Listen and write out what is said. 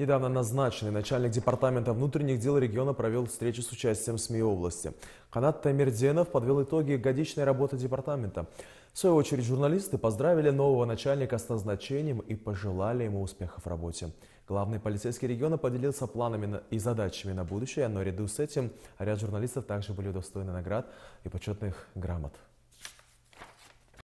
Недавно назначенный начальник Департамента внутренних дел региона провел встречу с участием СМИ области. Канат Тамирденов подвел итоги годичной работы департамента. В свою очередь журналисты поздравили нового начальника с назначением и пожелали ему успехов в работе. Главный полицейский региона поделился планами и задачами на будущее, но наряду с этим ряд журналистов также были удостоены наград и почетных грамот.